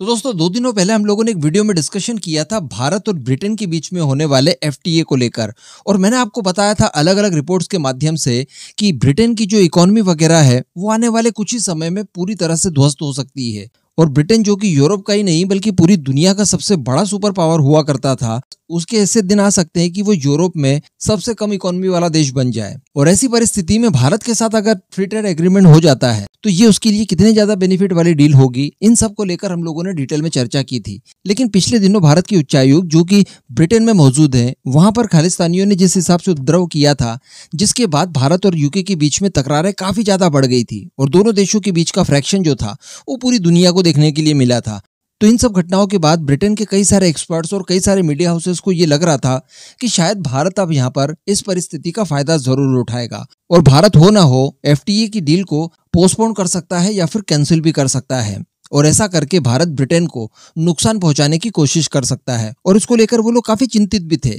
तो दोस्तों दो दिनों पहले हम लोगों ने एक वीडियो में डिस्कशन किया था भारत और ब्रिटेन के बीच में होने वाले एफटीए को लेकर और मैंने आपको बताया था अलग अलग रिपोर्ट्स के माध्यम से कि ब्रिटेन की जो इकोनॉमी वगैरह है वो आने वाले कुछ ही समय में पूरी तरह से ध्वस्त हो सकती है और ब्रिटेन जो कि यूरोप का ही नहीं बल्कि पूरी दुनिया का सबसे बड़ा सुपर पावर हुआ करता था उसके ऐसे दिन आ सकते हैं कि वो यूरोप में सबसे कम इकोनॉमी वाला देश बन जाए और ऐसी परिस्थिति में भारत के साथ अगर फ्री ट्रेड एग्रीमेंट हो जाता है तो ये उसके लिए कितने ज्यादा बेनिफिट वाली डील होगी इन सब को लेकर हम लोगों ने डिटेल में चर्चा की थी लेकिन पिछले दिनों भारत की उच्चायोग जो कि ब्रिटेन में मौजूद है वहां पर खालिस्तानियों ने जिस हिसाब से उपद्रव किया था जिसके बाद भारत और यूके के बीच में तकरारें काफी ज्यादा बढ़ गई थी और दोनों देशों के बीच का फ्रैक्शन जो था वो पूरी दुनिया को देखने के लिए मिला था तो इन सब घटनाओं के बाद ब्रिटेन के कई सारे एक्सपर्ट्स और कई सारे मीडिया हाउसेस को ये लग रहा था कि शायद भारत अब यहाँ पर इस परिस्थिति का फायदा जरूर उठाएगा और भारत हो ना हो एफ की डील को पोस्टपोन कर सकता है या फिर कैंसिल भी कर सकता है और ऐसा करके भारत ब्रिटेन को नुकसान पहुंचाने की कोशिश कर सकता है और इसको लेकर वो लोग काफी चिंतित भी थे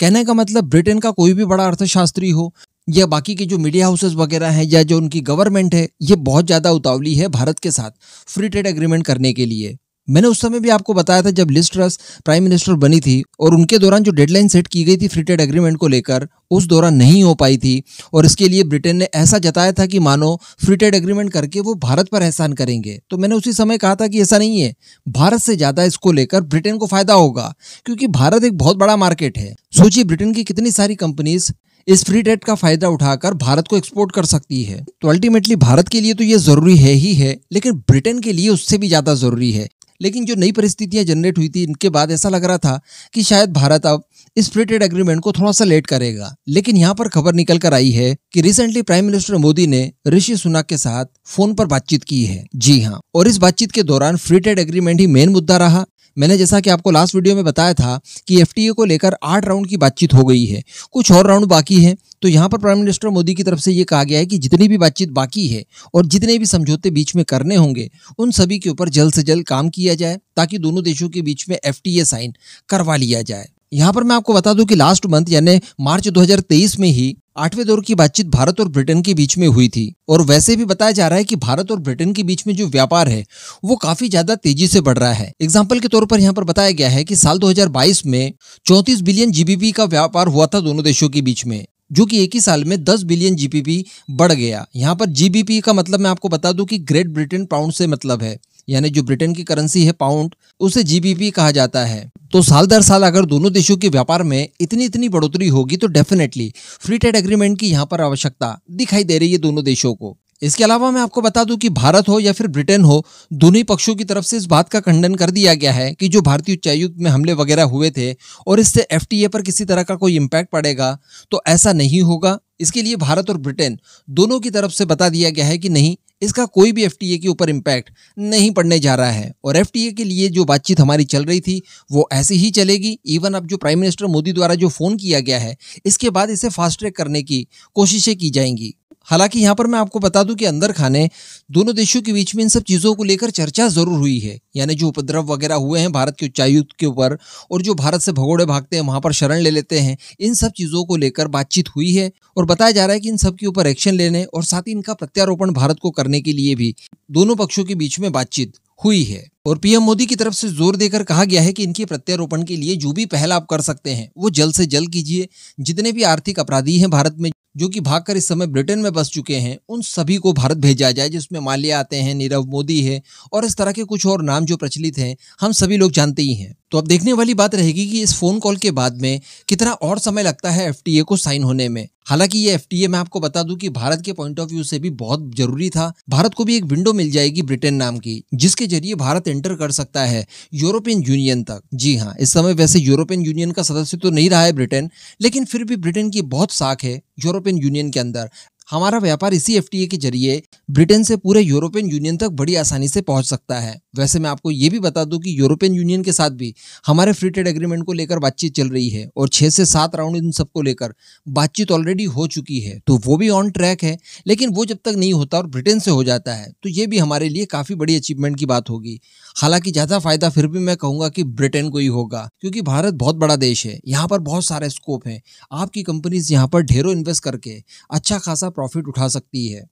कहने का मतलब ब्रिटेन का कोई भी बड़ा अर्थशास्त्री हो या बाकी के जो मीडिया हाउसेस वगैरह हैं या जो उनकी गवर्नमेंट है ये बहुत ज़्यादा उतावली है भारत के साथ फ्री ट्रेड एग्रीमेंट करने के लिए मैंने उस समय भी आपको बताया था जब लिस्ट रस प्राइम मिनिस्टर बनी थी और उनके दौरान जो डेडलाइन सेट की गई थी फ्री ट्रेड एग्रीमेंट को लेकर उस दौरान नहीं हो पाई थी और इसके लिए ब्रिटेन ने ऐसा जताया था कि मानो फ्री ट्रेड एग्रीमेंट करके वो भारत पर एहसान करेंगे तो मैंने उसी समय कहा था कि ऐसा नहीं है भारत से ज़्यादा इसको लेकर ब्रिटेन को फ़ायदा होगा क्योंकि भारत एक बहुत बड़ा मार्केट है सोचिए ब्रिटेन की कितनी सारी कंपनीज इस फ्री ट्रेड का फायदा उठाकर भारत को एक्सपोर्ट कर सकती है तो अल्टीमेटली भारत के लिए तो ये जरूरी है ही है लेकिन ब्रिटेन के लिए उससे भी ज्यादा जरूरी है लेकिन जो नई परिस्थितियां जनरेट हुई थी इनके बाद ऐसा लग रहा था कि शायद भारत अब इस फ्री ट्रेड एग्रीमेंट को थोड़ा सा लेट करेगा लेकिन यहाँ पर खबर निकल कर आई है कि रिसेंटली प्राइम मिनिस्टर मोदी ने ऋषि सुनाक के साथ फोन पर बातचीत की है जी हाँ और इस बातचीत के दौरान फ्री ट्रेड एग्रीमेंट ही मेन मुद्दा रहा मैंने जैसा कि आपको लास्ट वीडियो में बताया था कि एफ को लेकर आठ राउंड की बातचीत हो गई है कुछ और राउंड बाकी है तो यहाँ पर प्राइम मिनिस्टर मोदी की तरफ से ये कहा गया है कि जितनी भी बातचीत बाकी है और जितने भी समझौते बीच में करने होंगे उन सभी के ऊपर जल्द से जल्द काम किया जाए ताकि दोनों देशों के बीच में एफ साइन करवा लिया जाए यहाँ पर मैं आपको बता दूं कि लास्ट मंथ यानी मार्च 2023 में ही आठवें दौर की बातचीत भारत और ब्रिटेन के बीच में हुई थी और वैसे भी बताया जा रहा है कि भारत और ब्रिटेन के बीच में जो व्यापार है वो काफी ज्यादा तेजी से बढ़ रहा है एग्जाम्पल के तौर पर यहाँ पर बताया गया है कि साल 2022 में 34 बिलियन जीबीपी का व्यापार हुआ था दोनों देशों के बीच में जो कि एक ही साल में 10 बिलियन जीबीपी बढ़ गया यहाँ पर जीबीपी का मतलब मैं आपको बता दूं कि ग्रेट ब्रिटेन पाउंड से मतलब है यानी जो ब्रिटेन की करेंसी है पाउंड उसे जीबीपी कहा जाता है तो साल दर साल अगर दोनों देशों के व्यापार में इतनी इतनी बढ़ोतरी होगी तो डेफिनेटली फ्री ट्रेड एग्रीमेंट की यहाँ पर आवश्यकता दिखाई दे रही है दोनों देशों को इसके अलावा मैं आपको बता दूं कि भारत हो या फिर ब्रिटेन हो दोनों ही पक्षों की तरफ से इस बात का खंडन कर दिया गया है कि जो भारतीय उच्चायुक्त में हमले वगैरह हुए थे और इससे एफ पर किसी तरह का कोई इम्पैक्ट पड़ेगा तो ऐसा नहीं होगा इसके लिए भारत और ब्रिटेन दोनों की तरफ से बता दिया गया है कि नहीं इसका कोई भी एफ के ऊपर इम्पैक्ट नहीं पड़ने जा रहा है और एफ के लिए जो बातचीत हमारी चल रही थी वो ऐसे ही चलेगी इवन अब जो प्राइम मिनिस्टर मोदी द्वारा जो फ़ोन किया गया है इसके बाद इसे फास्ट ट्रैक करने की कोशिशें की जाएंगी हालांकि यहाँ पर मैं आपको बता दूं कि अंदर खाने दोनों देशों के बीच में इन सब चीज़ों को लेकर चर्चा जरूर हुई है यानी जो उपद्रव वगैरह हुए हैं भारत के उच्चायुक्त के ऊपर और जो भारत से भगोड़े भागते हैं वहाँ पर शरण ले लेते हैं इन सब चीज़ों को लेकर बातचीत हुई है और बताया जा रहा है कि इन सब के ऊपर एक्शन लेने और साथ ही इनका प्रत्यारोपण भारत को करने के लिए भी दोनों पक्षों के बीच में बातचीत हुई है और पीएम मोदी की तरफ से जोर देकर कहा गया है कि इनके प्रत्यारोपण के लिए जो भी पहल आप कर सकते हैं वो जल्द से जल्द कीजिए जितने भी आर्थिक अपराधी हैं भारत में जो कि भागकर इस समय ब्रिटेन में बस चुके हैं उन सभी को भारत भेजा जाए जिसमें माल्या आते हैं नीरव मोदी है और इस तरह के कुछ और नाम जो प्रचलित हैं हम सभी लोग जानते ही हैं तो अब देखने वाली बात रहेगी कि इस फोन कॉल के बाद में कितना और समय लगता है एफटीए को साइन होने में हालांकि ये एफटीए मैं आपको बता दूं कि भारत के पॉइंट ऑफ व्यू से भी बहुत जरूरी था भारत को भी एक विंडो मिल जाएगी ब्रिटेन नाम की जिसके जरिए भारत एंटर कर सकता है यूरोपियन यूनियन तक जी हाँ इस समय वैसे यूरोपियन यूनियन का सदस्य तो नहीं रहा है ब्रिटेन लेकिन फिर भी ब्रिटेन की बहुत साख है यूरोपियन यूनियन के अंदर हमारा व्यापार इसी एफ के जरिए ब्रिटेन से पूरे यूरोपियन यूनियन तक बड़ी आसानी से पहुंच सकता है वैसे मैं आपको ये भी बता दूं कि यूरोपियन यूनियन के साथ भी हमारे फ्री ट्रेड एग्रीमेंट को लेकर बातचीत चल रही है और छः से सात राउंड इन सबको लेकर बातचीत ऑलरेडी हो चुकी है तो वो भी ऑन ट्रैक है लेकिन वो जब तक नहीं होता और ब्रिटेन से हो जाता है तो ये भी हमारे लिए काफ़ी बड़ी अचीवमेंट की बात होगी हालांकि ज़्यादा फायदा फिर भी मैं कहूँगा कि ब्रिटेन को ही होगा क्योंकि भारत बहुत बड़ा देश है यहाँ पर बहुत सारे स्कोप है आपकी कंपनीज यहाँ पर ढेरों इन्वेस्ट करके अच्छा खासा प्रॉफिट उठा सकती है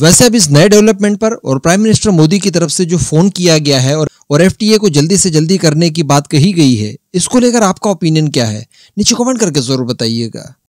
वैसे अब इस नए डेवलपमेंट पर और प्राइम मिनिस्टर मोदी की तरफ से जो फोन किया गया है और और एफटीए को जल्दी से जल्दी करने की बात कही गई है इसको लेकर आपका ओपिनियन क्या है नीचे कमेंट करके जरूर बताइएगा